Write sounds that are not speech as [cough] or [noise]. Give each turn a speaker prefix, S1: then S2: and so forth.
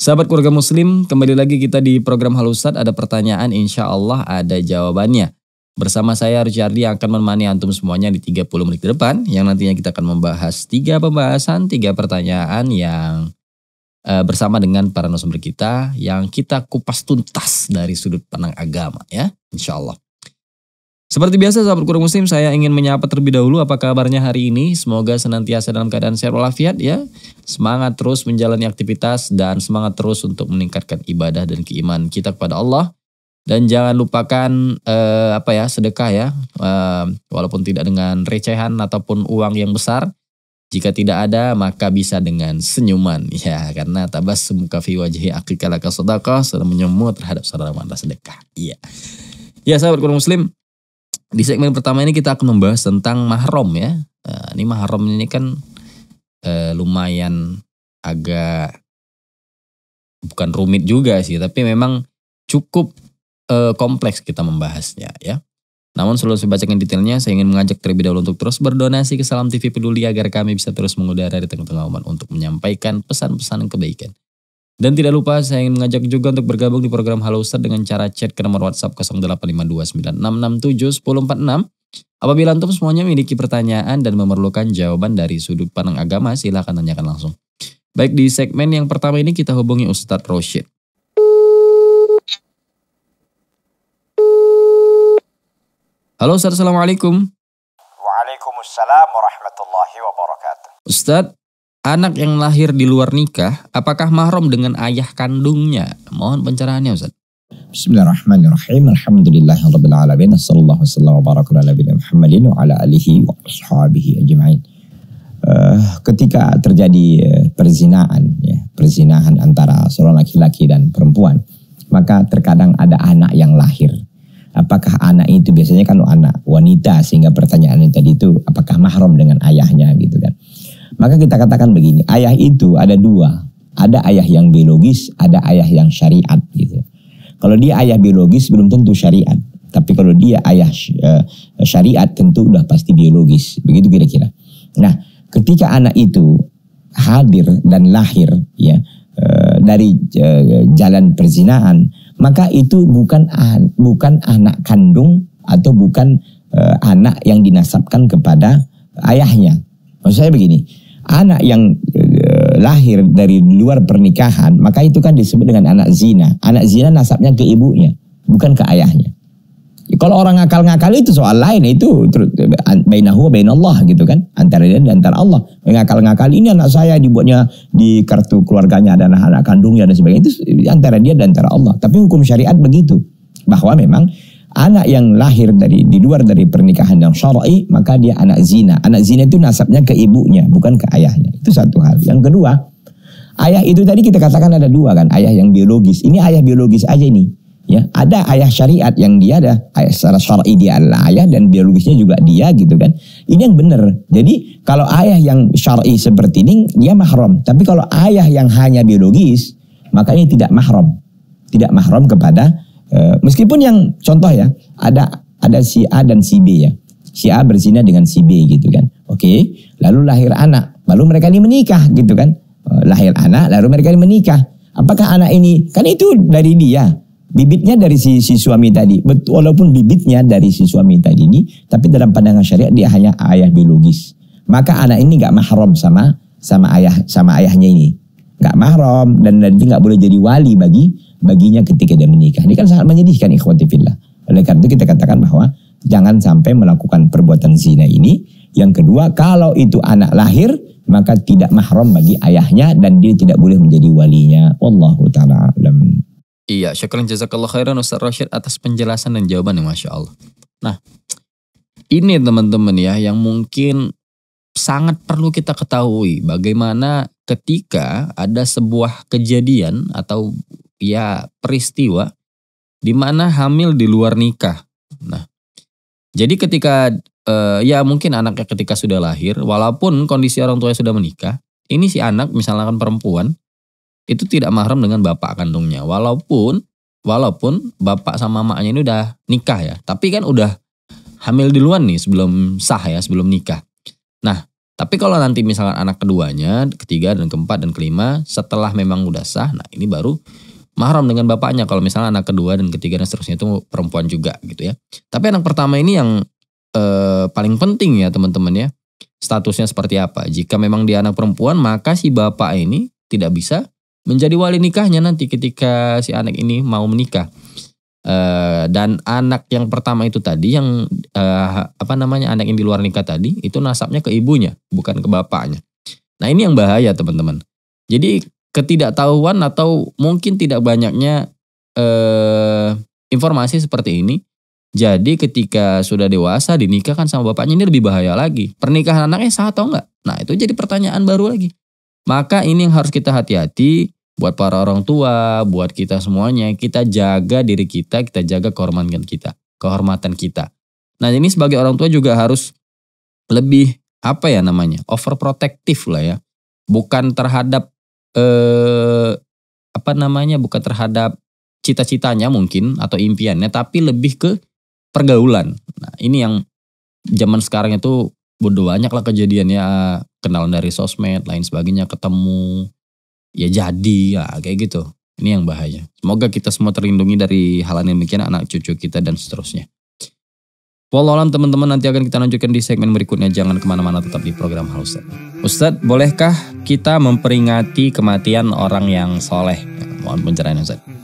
S1: Sahabat keluarga muslim, kembali lagi kita di program Halusat ada pertanyaan insya Allah ada jawabannya. Bersama saya Rujardi yang akan menemani antum semuanya di 30 menit ke depan yang nantinya kita akan membahas tiga pembahasan, tiga pertanyaan yang e, bersama dengan para narasumber kita yang kita kupas tuntas dari sudut pandang agama ya insya Allah. Seperti biasa sahabat kurang muslim saya ingin menyapa terlebih dahulu apa kabarnya hari ini. Semoga senantiasa dalam keadaan sehat walafiat ya. Semangat terus menjalani aktivitas dan semangat terus untuk meningkatkan ibadah dan keimanan kita kepada Allah. Dan jangan lupakan eh, apa ya sedekah ya, eh, walaupun tidak dengan recehan ataupun uang yang besar. Jika tidak ada, maka bisa dengan senyuman. [laughs] Ya, karena tabas semuka fi wajhi akikalaka sodakoh, serta menyemu terhadap saudara mata sedekah. Iya. Ya, sahabat kurang muslim, di segmen pertama ini kita akan membahas tentang mahrom ya. Nah, ini mahrom ini kan eh, lumayan agak bukan rumit juga sih, tapi memang cukup eh, kompleks kita membahasnya ya. Namun sebelum saya bacakan detailnya, saya ingin mengajak terlebih dahulu untuk terus berdonasi ke Salam TV Peduli agar kami bisa terus mengudara di tengah-tengah umat untuk menyampaikan pesan-pesan kebaikan. Dan tidak lupa saya ingin mengajak juga untuk bergabung di program Halo Ustaz dengan cara chat ke nomor WhatsApp 085296671046 Apabila antum semuanya memiliki pertanyaan dan memerlukan jawaban dari sudut pandang agama, silahkan tanyakan langsung. Baik di segmen yang pertama ini kita hubungi Ustadz Roshid. Halo Ustadz, Assalamualaikum.
S2: Waalaikumsalam warahmatullahi wabarakatuh.
S1: Ustadz, anak yang lahir di luar nikah, apakah mahram dengan ayah kandungnya? Mohon pencerahannya Ustadz.
S2: Bismillahirrahmanirrahim. Alhamdulillahirabbil alamin. Sallallahu wasallam wa barakallahu ala nabiyina Muhammadin wa ala alihi wa ashabihi ajmain. Uh, ketika terjadi eh, perzinahan, perzinaan ya, perzinahan antara seorang laki-laki dan perempuan, maka terkadang ada anak yang lahir. Apakah anak itu biasanya kan anak wanita sehingga pertanyaan yang tadi itu apakah mahram dengan ayahnya gitu kan. Maka kita katakan begini, ayah itu ada dua. Ada ayah yang biologis, ada ayah yang syariat gitu. Kalau dia ayah biologis belum tentu syariat. Tapi kalau dia ayah eh, syariat tentu udah pasti biologis. Begitu kira-kira. Nah, ketika anak itu hadir dan lahir ya eh, dari eh, jalan perzinahan, maka itu bukan ah-, bukan anak kandung atau bukan anak yang dinasabkan kepada ayahnya. Maksud saya begini, anak yang lahir dari luar pernikahan, maka itu kan disebut dengan anak zina. Anak zina nasabnya ke ibunya, bukan ke ayahnya. Kalau orang ngakal-ngakal itu soal lain itu bainahu bainallah gitu kan antara dia dan antara Allah. Ngakal-ngakal ini anak saya dibuatnya di kartu keluarganya ada anak, anak kandungnya dan sebagainya itu antara dia dan antara Allah. Tapi hukum syariat begitu bahwa memang anak yang lahir dari di luar dari pernikahan yang syar'i maka dia anak zina. Anak zina itu nasabnya ke ibunya bukan ke ayahnya. Itu satu hal. Yang kedua, ayah itu tadi kita katakan ada dua kan, ayah yang biologis. Ini ayah biologis aja ini. Ya, ada ayah syariat yang dia ada ayah secara syar'i dia adalah ayah dan biologisnya juga dia gitu kan. Ini yang benar. Jadi kalau ayah yang syar'i seperti ini dia mahram. Tapi kalau ayah yang hanya biologis maka ini tidak mahram. Tidak mahram kepada Eh, meskipun yang contoh ya, ada ada si A dan si B ya. Si A berzina dengan si B gitu kan. Oke, lalu lahir anak, lalu mereka ini menikah gitu kan. Eh, lahir anak, lalu mereka ini menikah. Apakah anak ini kan itu dari dia? Bibitnya dari si, si suami tadi, walaupun bibitnya dari si suami tadi ini, tapi dalam pandangan syariat dia hanya ayah biologis. Maka anak ini nggak mahram sama sama ayah sama ayahnya ini, nggak mahram dan nanti nggak boleh jadi wali bagi baginya ketika dia menikah. Ini kan sangat menyedihkan ikhwati fillah. Oleh karena itu kita katakan bahwa jangan sampai melakukan perbuatan zina ini. Yang kedua, kalau itu anak lahir, maka tidak mahram bagi ayahnya dan dia tidak boleh menjadi walinya. Wallahu taala alam.
S1: Iya, syukran jazakallah khairan Ustaz Rashid atas penjelasan dan jawaban yang Masya Allah. Nah, ini teman-teman ya yang mungkin sangat perlu kita ketahui bagaimana ketika ada sebuah kejadian atau ya peristiwa di mana hamil di luar nikah. Nah, jadi ketika eh, ya mungkin anaknya ketika sudah lahir, walaupun kondisi orang tuanya sudah menikah, ini si anak misalkan perempuan itu tidak mahram dengan bapak kandungnya, walaupun walaupun bapak sama maknya ini udah nikah ya, tapi kan udah hamil di luar nih sebelum sah ya, sebelum nikah. Nah, tapi kalau nanti misalkan anak keduanya, ketiga dan keempat dan kelima setelah memang udah sah, nah ini baru mahram dengan bapaknya kalau misalnya anak kedua dan ketiga dan seterusnya itu perempuan juga gitu ya. Tapi anak pertama ini yang eh, paling penting ya teman-teman ya. Statusnya seperti apa? Jika memang dia anak perempuan maka si bapak ini tidak bisa menjadi wali nikahnya nanti ketika si anak ini mau menikah. Eh, dan anak yang pertama itu tadi yang eh, apa namanya anak yang di luar nikah tadi itu nasabnya ke ibunya bukan ke bapaknya. Nah ini yang bahaya teman-teman. Jadi ketidaktahuan atau mungkin tidak banyaknya eh, informasi seperti ini. Jadi ketika sudah dewasa dinikahkan sama bapaknya ini lebih bahaya lagi. Pernikahan anaknya sah atau enggak? Nah itu jadi pertanyaan baru lagi. Maka ini yang harus kita hati-hati buat para orang tua, buat kita semuanya. Kita jaga diri kita, kita jaga kehormatan kita. Kehormatan kita. Nah ini sebagai orang tua juga harus lebih apa ya namanya overprotektif lah ya. Bukan terhadap eh apa namanya bukan terhadap cita-citanya mungkin atau impiannya tapi lebih ke pergaulan. Nah, ini yang zaman sekarang itu bodoh banyak lah kejadiannya kenalan dari sosmed lain sebagainya ketemu ya jadi ya kayak gitu. Ini yang bahaya. Semoga kita semua terlindungi dari hal yang demikian anak cucu kita dan seterusnya. Wallahualam teman-teman nanti akan kita lanjutkan di segmen berikutnya. Jangan kemana-mana tetap di program Hal Ustadz. Ustaz, bolehkah kita memperingati kematian orang yang soleh? Mohon pencerahan Ustadz.